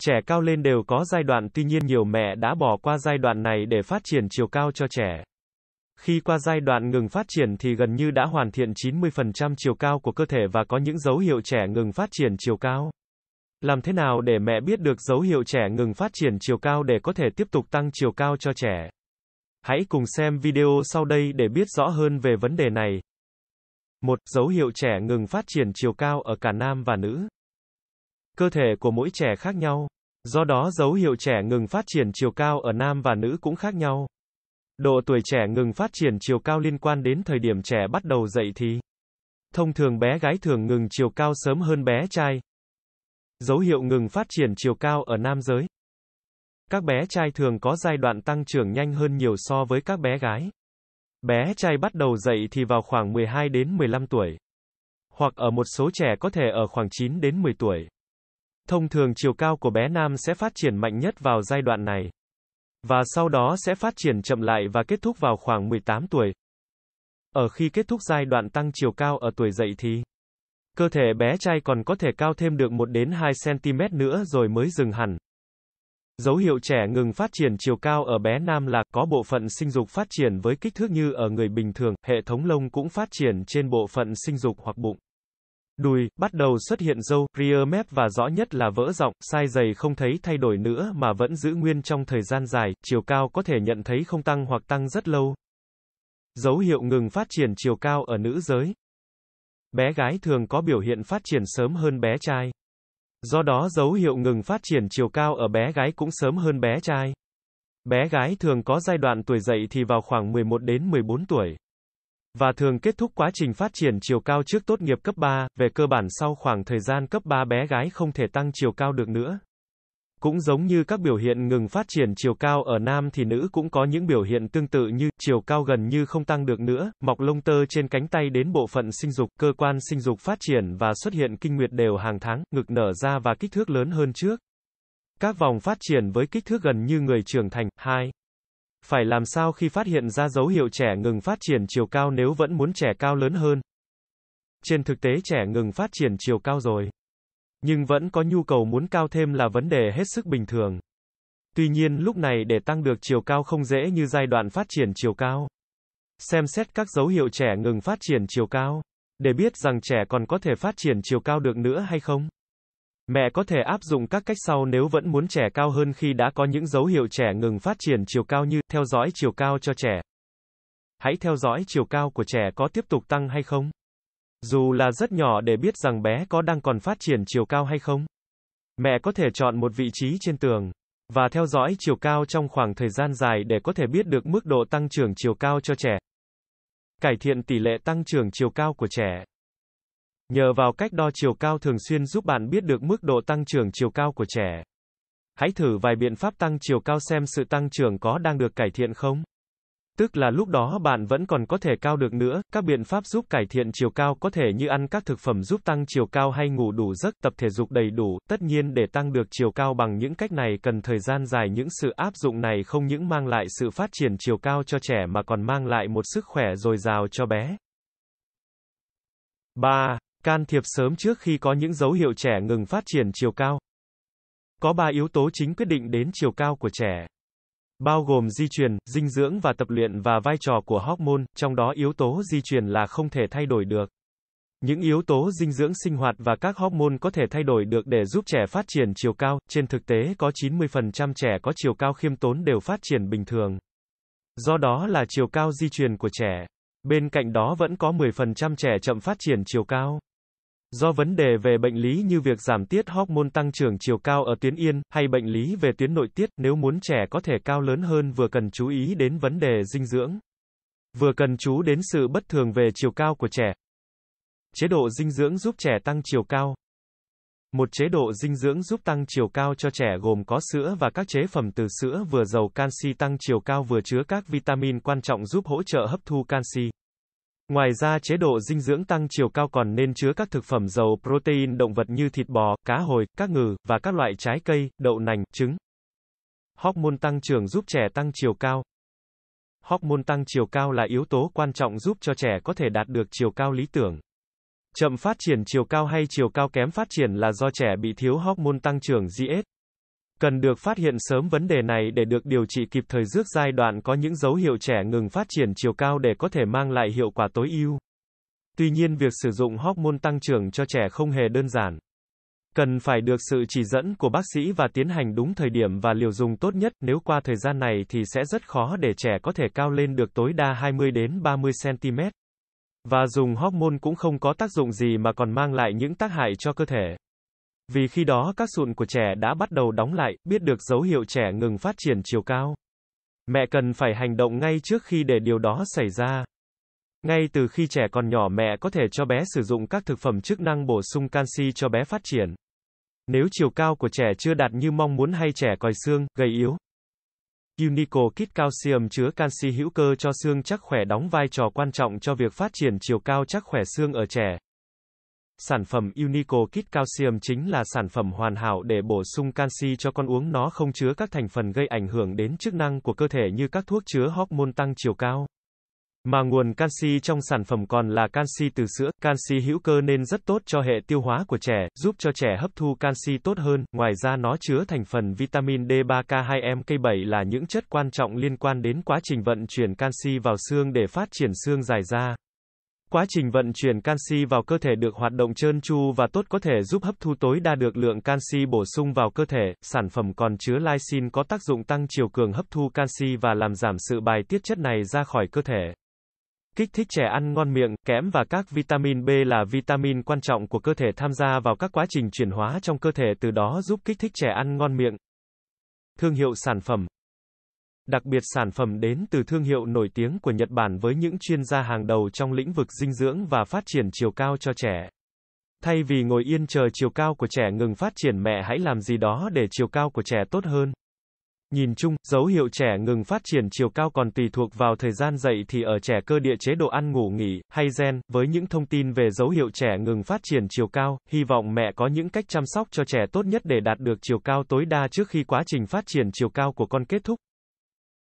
Trẻ cao lên đều có giai đoạn tuy nhiên nhiều mẹ đã bỏ qua giai đoạn này để phát triển chiều cao cho trẻ. Khi qua giai đoạn ngừng phát triển thì gần như đã hoàn thiện 90% chiều cao của cơ thể và có những dấu hiệu trẻ ngừng phát triển chiều cao. Làm thế nào để mẹ biết được dấu hiệu trẻ ngừng phát triển chiều cao để có thể tiếp tục tăng chiều cao cho trẻ? Hãy cùng xem video sau đây để biết rõ hơn về vấn đề này một Dấu hiệu trẻ ngừng phát triển chiều cao ở cả nam và nữ. Cơ thể của mỗi trẻ khác nhau. Do đó dấu hiệu trẻ ngừng phát triển chiều cao ở nam và nữ cũng khác nhau. Độ tuổi trẻ ngừng phát triển chiều cao liên quan đến thời điểm trẻ bắt đầu dậy thì. Thông thường bé gái thường ngừng chiều cao sớm hơn bé trai. Dấu hiệu ngừng phát triển chiều cao ở nam giới. Các bé trai thường có giai đoạn tăng trưởng nhanh hơn nhiều so với các bé gái. Bé trai bắt đầu dậy thì vào khoảng 12 đến 15 tuổi. Hoặc ở một số trẻ có thể ở khoảng 9 đến 10 tuổi. Thông thường chiều cao của bé nam sẽ phát triển mạnh nhất vào giai đoạn này. Và sau đó sẽ phát triển chậm lại và kết thúc vào khoảng 18 tuổi. Ở khi kết thúc giai đoạn tăng chiều cao ở tuổi dậy thì cơ thể bé trai còn có thể cao thêm được 1 đến 2 cm nữa rồi mới dừng hẳn. Dấu hiệu trẻ ngừng phát triển chiều cao ở bé nam là có bộ phận sinh dục phát triển với kích thước như ở người bình thường, hệ thống lông cũng phát triển trên bộ phận sinh dục hoặc bụng. Đùi, bắt đầu xuất hiện râu, rear mép và rõ nhất là vỡ rộng, sai dày không thấy thay đổi nữa mà vẫn giữ nguyên trong thời gian dài, chiều cao có thể nhận thấy không tăng hoặc tăng rất lâu. Dấu hiệu ngừng phát triển chiều cao ở nữ giới. Bé gái thường có biểu hiện phát triển sớm hơn bé trai. Do đó dấu hiệu ngừng phát triển chiều cao ở bé gái cũng sớm hơn bé trai. Bé gái thường có giai đoạn tuổi dậy thì vào khoảng 11 đến 14 tuổi. Và thường kết thúc quá trình phát triển chiều cao trước tốt nghiệp cấp 3, về cơ bản sau khoảng thời gian cấp 3 bé gái không thể tăng chiều cao được nữa. Cũng giống như các biểu hiện ngừng phát triển chiều cao ở nam thì nữ cũng có những biểu hiện tương tự như chiều cao gần như không tăng được nữa, mọc lông tơ trên cánh tay đến bộ phận sinh dục, cơ quan sinh dục phát triển và xuất hiện kinh nguyệt đều hàng tháng, ngực nở ra và kích thước lớn hơn trước. Các vòng phát triển với kích thước gần như người trưởng thành. 2. Phải làm sao khi phát hiện ra dấu hiệu trẻ ngừng phát triển chiều cao nếu vẫn muốn trẻ cao lớn hơn? Trên thực tế trẻ ngừng phát triển chiều cao rồi nhưng vẫn có nhu cầu muốn cao thêm là vấn đề hết sức bình thường. Tuy nhiên lúc này để tăng được chiều cao không dễ như giai đoạn phát triển chiều cao. Xem xét các dấu hiệu trẻ ngừng phát triển chiều cao, để biết rằng trẻ còn có thể phát triển chiều cao được nữa hay không. Mẹ có thể áp dụng các cách sau nếu vẫn muốn trẻ cao hơn khi đã có những dấu hiệu trẻ ngừng phát triển chiều cao như theo dõi chiều cao cho trẻ. Hãy theo dõi chiều cao của trẻ có tiếp tục tăng hay không. Dù là rất nhỏ để biết rằng bé có đang còn phát triển chiều cao hay không. Mẹ có thể chọn một vị trí trên tường và theo dõi chiều cao trong khoảng thời gian dài để có thể biết được mức độ tăng trưởng chiều cao cho trẻ. Cải thiện tỷ lệ tăng trưởng chiều cao của trẻ. Nhờ vào cách đo chiều cao thường xuyên giúp bạn biết được mức độ tăng trưởng chiều cao của trẻ. Hãy thử vài biện pháp tăng chiều cao xem sự tăng trưởng có đang được cải thiện không. Tức là lúc đó bạn vẫn còn có thể cao được nữa, các biện pháp giúp cải thiện chiều cao có thể như ăn các thực phẩm giúp tăng chiều cao hay ngủ đủ giấc, tập thể dục đầy đủ, tất nhiên để tăng được chiều cao bằng những cách này cần thời gian dài những sự áp dụng này không những mang lại sự phát triển chiều cao cho trẻ mà còn mang lại một sức khỏe dồi dào cho bé. 3. Can thiệp sớm trước khi có những dấu hiệu trẻ ngừng phát triển chiều cao. Có 3 yếu tố chính quyết định đến chiều cao của trẻ bao gồm di truyền, dinh dưỡng và tập luyện và vai trò của hormone, trong đó yếu tố di truyền là không thể thay đổi được. Những yếu tố dinh dưỡng sinh hoạt và các hormone có thể thay đổi được để giúp trẻ phát triển chiều cao, trên thực tế có 90% trẻ có chiều cao khiêm tốn đều phát triển bình thường. Do đó là chiều cao di truyền của trẻ. Bên cạnh đó vẫn có 10% trẻ chậm phát triển chiều cao. Do vấn đề về bệnh lý như việc giảm tiết hormone tăng trưởng chiều cao ở tuyến yên, hay bệnh lý về tuyến nội tiết, nếu muốn trẻ có thể cao lớn hơn vừa cần chú ý đến vấn đề dinh dưỡng. Vừa cần chú đến sự bất thường về chiều cao của trẻ. Chế độ dinh dưỡng giúp trẻ tăng chiều cao. Một chế độ dinh dưỡng giúp tăng chiều cao cho trẻ gồm có sữa và các chế phẩm từ sữa vừa giàu canxi tăng chiều cao vừa chứa các vitamin quan trọng giúp hỗ trợ hấp thu canxi. Ngoài ra chế độ dinh dưỡng tăng chiều cao còn nên chứa các thực phẩm giàu protein động vật như thịt bò, cá hồi, các ngừ, và các loại trái cây, đậu nành, trứng. Hóc môn tăng trưởng giúp trẻ tăng chiều cao. Hóc môn tăng chiều cao là yếu tố quan trọng giúp cho trẻ có thể đạt được chiều cao lý tưởng. Chậm phát triển chiều cao hay chiều cao kém phát triển là do trẻ bị thiếu hóc môn tăng trưởng GH. Cần được phát hiện sớm vấn đề này để được điều trị kịp thời trước giai đoạn có những dấu hiệu trẻ ngừng phát triển chiều cao để có thể mang lại hiệu quả tối ưu. Tuy nhiên việc sử dụng hormone tăng trưởng cho trẻ không hề đơn giản. Cần phải được sự chỉ dẫn của bác sĩ và tiến hành đúng thời điểm và liều dùng tốt nhất, nếu qua thời gian này thì sẽ rất khó để trẻ có thể cao lên được tối đa 20 đến 30 cm. Và dùng hormone cũng không có tác dụng gì mà còn mang lại những tác hại cho cơ thể. Vì khi đó các sụn của trẻ đã bắt đầu đóng lại, biết được dấu hiệu trẻ ngừng phát triển chiều cao. Mẹ cần phải hành động ngay trước khi để điều đó xảy ra. Ngay từ khi trẻ còn nhỏ mẹ có thể cho bé sử dụng các thực phẩm chức năng bổ sung canxi cho bé phát triển. Nếu chiều cao của trẻ chưa đạt như mong muốn hay trẻ còi xương, gầy yếu. Unico Kit Calcium chứa canxi hữu cơ cho xương chắc khỏe đóng vai trò quan trọng cho việc phát triển chiều cao chắc khỏe xương ở trẻ. Sản phẩm Unico Kit Calcium chính là sản phẩm hoàn hảo để bổ sung canxi cho con uống nó không chứa các thành phần gây ảnh hưởng đến chức năng của cơ thể như các thuốc chứa hormone tăng chiều cao. Mà nguồn canxi trong sản phẩm còn là canxi từ sữa, canxi hữu cơ nên rất tốt cho hệ tiêu hóa của trẻ, giúp cho trẻ hấp thu canxi tốt hơn. Ngoài ra nó chứa thành phần vitamin D3K2MK7 là những chất quan trọng liên quan đến quá trình vận chuyển canxi vào xương để phát triển xương dài ra. Quá trình vận chuyển canxi vào cơ thể được hoạt động trơn tru và tốt có thể giúp hấp thu tối đa được lượng canxi bổ sung vào cơ thể. Sản phẩm còn chứa lysine có tác dụng tăng chiều cường hấp thu canxi và làm giảm sự bài tiết chất này ra khỏi cơ thể. Kích thích trẻ ăn ngon miệng, kẽm và các vitamin B là vitamin quan trọng của cơ thể tham gia vào các quá trình chuyển hóa trong cơ thể từ đó giúp kích thích trẻ ăn ngon miệng. Thương hiệu sản phẩm Đặc biệt sản phẩm đến từ thương hiệu nổi tiếng của Nhật Bản với những chuyên gia hàng đầu trong lĩnh vực dinh dưỡng và phát triển chiều cao cho trẻ. Thay vì ngồi yên chờ chiều cao của trẻ ngừng phát triển mẹ hãy làm gì đó để chiều cao của trẻ tốt hơn. Nhìn chung, dấu hiệu trẻ ngừng phát triển chiều cao còn tùy thuộc vào thời gian dậy thì ở trẻ cơ địa chế độ ăn ngủ nghỉ, hay gen, với những thông tin về dấu hiệu trẻ ngừng phát triển chiều cao, hy vọng mẹ có những cách chăm sóc cho trẻ tốt nhất để đạt được chiều cao tối đa trước khi quá trình phát triển chiều cao của con kết thúc.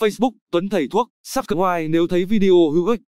Facebook Tuấn Thầy Thuốc, subscribe nếu thấy video hữu ích.